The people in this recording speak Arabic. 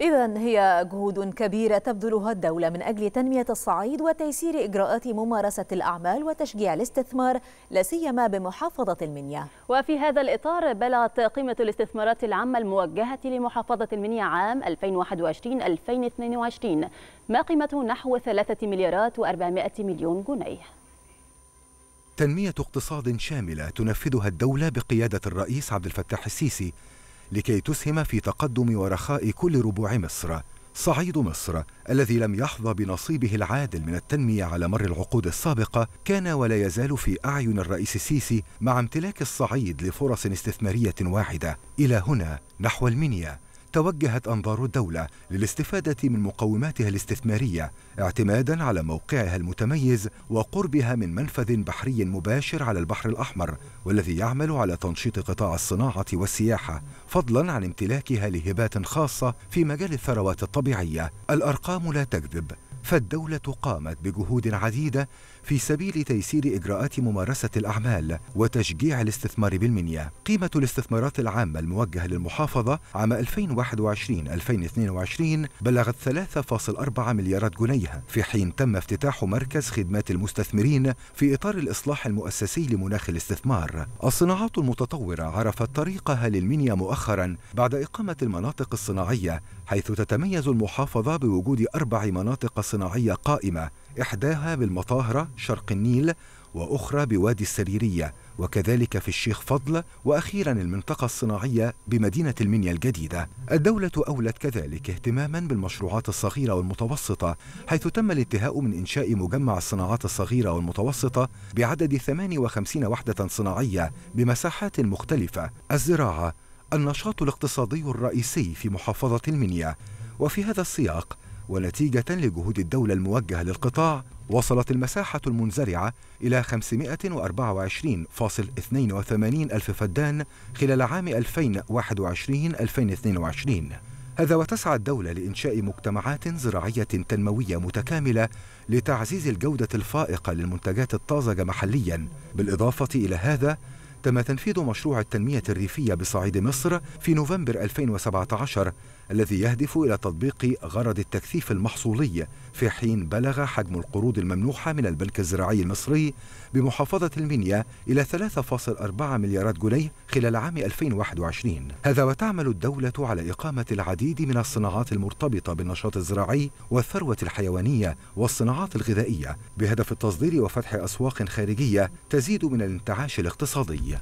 إذا هي جهود كبيرة تبذلها الدولة من أجل تنمية الصعيد وتيسير إجراءات ممارسة الأعمال وتشجيع الاستثمار لا سيما بمحافظة المنيا. وفي هذا الإطار بلغت قيمة الاستثمارات العامة الموجهة لمحافظة المنيا عام 2021-2022 ما قيمته نحو 3 مليارات و400 مليون جنيه. تنمية اقتصاد شاملة تنفذها الدولة بقيادة الرئيس عبد الفتاح السيسي لكي تسهم في تقدم ورخاء كل ربوع مصر صعيد مصر الذي لم يحظى بنصيبه العادل من التنميه على مر العقود السابقه كان ولا يزال في اعين الرئيس السيسي مع امتلاك الصعيد لفرص استثماريه واعده الى هنا نحو المنيا توجهت أنظار الدولة للاستفادة من مقوماتها الاستثمارية اعتمادا على موقعها المتميز وقربها من منفذ بحري مباشر على البحر الأحمر والذي يعمل على تنشيط قطاع الصناعة والسياحة فضلا عن امتلاكها لهبات خاصة في مجال الثروات الطبيعية الأرقام لا تكذب فالدولة قامت بجهود عديدة في سبيل تيسير إجراءات ممارسة الأعمال وتشجيع الاستثمار بالمنيا قيمة الاستثمارات العامة الموجهة للمحافظة عام 2021-2022 بلغت 3.4 مليارات جنيه في حين تم افتتاح مركز خدمات المستثمرين في إطار الإصلاح المؤسسي لمناخ الاستثمار الصناعات المتطورة عرفت طريقها للمنيا مؤخرا بعد إقامة المناطق الصناعية حيث تتميز المحافظة بوجود أربع مناطق صناعية صناعية قائمة إحداها بالمطاهرة شرق النيل وأخرى بوادي السريرية وكذلك في الشيخ فضل وأخيرا المنطقة الصناعية بمدينة المنيا الجديدة الدولة أولت كذلك اهتماما بالمشروعات الصغيرة والمتوسطة حيث تم الانتهاء من إنشاء مجمع الصناعات الصغيرة والمتوسطة بعدد 58 وحدة صناعية بمساحات مختلفة الزراعة النشاط الاقتصادي الرئيسي في محافظة المنيا وفي هذا السياق ونتيجة لجهود الدولة الموجهة للقطاع وصلت المساحة المنزرعة إلى 524.82 ألف فدان خلال عام 2021-2022 هذا وتسعى الدولة لإنشاء مجتمعات زراعية تنموية متكاملة لتعزيز الجودة الفائقة للمنتجات الطازجة محليا بالإضافة إلى هذا تم تنفيذ مشروع التنمية الريفية بصعيد مصر في نوفمبر 2017 الذي يهدف إلى تطبيق غرض التكثيف المحصولي في حين بلغ حجم القروض الممنوحة من البنك الزراعي المصري بمحافظة المنيا إلى 3.4 مليارات جنيه خلال عام 2021 هذا وتعمل الدولة على إقامة العديد من الصناعات المرتبطة بالنشاط الزراعي والثروة الحيوانية والصناعات الغذائية بهدف التصدير وفتح أسواق خارجية تزيد من الانتعاش الاقتصادي